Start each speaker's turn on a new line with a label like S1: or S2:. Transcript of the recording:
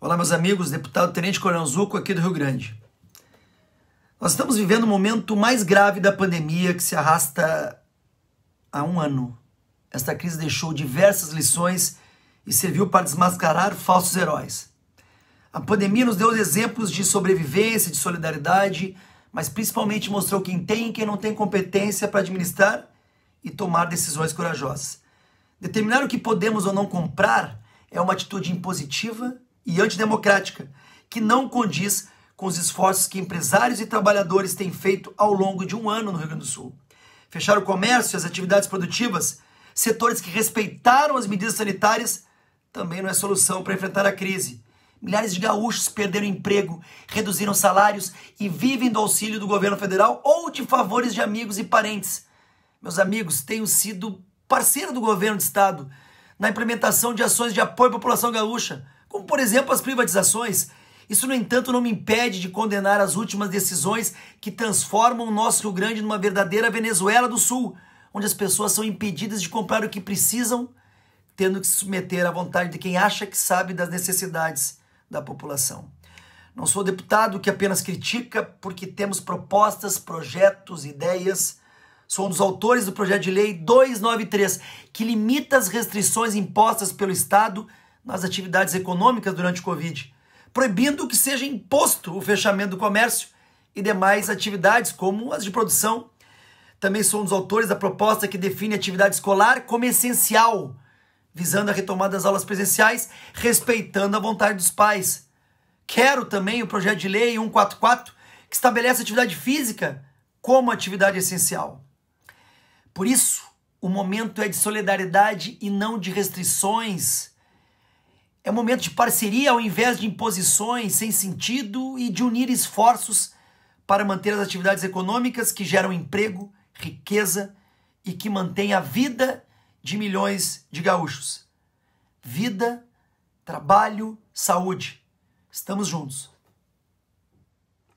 S1: Olá, meus amigos, deputado Tenente Coronel Zuco aqui do Rio Grande. Nós estamos vivendo o momento mais grave da pandemia que se arrasta há um ano. Esta crise deixou diversas lições e serviu para desmascarar falsos heróis. A pandemia nos deu exemplos de sobrevivência, de solidariedade, mas principalmente mostrou quem tem e quem não tem competência para administrar e tomar decisões corajosas. Determinar o que podemos ou não comprar é uma atitude impositiva e antidemocrática, que não condiz com os esforços que empresários e trabalhadores têm feito ao longo de um ano no Rio Grande do Sul. Fechar o comércio e as atividades produtivas, setores que respeitaram as medidas sanitárias, também não é solução para enfrentar a crise. Milhares de gaúchos perderam emprego, reduziram salários e vivem do auxílio do governo federal ou de favores de amigos e parentes. Meus amigos, tenho sido parceiro do governo de estado na implementação de ações de apoio à população gaúcha como por exemplo as privatizações. Isso, no entanto, não me impede de condenar as últimas decisões que transformam o nosso Rio Grande numa verdadeira Venezuela do Sul, onde as pessoas são impedidas de comprar o que precisam, tendo que se submeter à vontade de quem acha que sabe das necessidades da população. Não sou deputado que apenas critica, porque temos propostas, projetos, ideias. Sou um dos autores do projeto de lei 293, que limita as restrições impostas pelo Estado nas atividades econômicas durante o Covid, proibindo que seja imposto o fechamento do comércio e demais atividades, como as de produção. Também sou um dos autores da proposta que define a atividade escolar como essencial, visando a retomada das aulas presenciais, respeitando a vontade dos pais. Quero também o projeto de lei 144, que estabelece a atividade física como atividade essencial. Por isso, o momento é de solidariedade e não de restrições é um momento de parceria ao invés de imposições sem sentido e de unir esforços para manter as atividades econômicas que geram emprego, riqueza e que mantêm a vida de milhões de gaúchos. Vida, trabalho, saúde. Estamos juntos.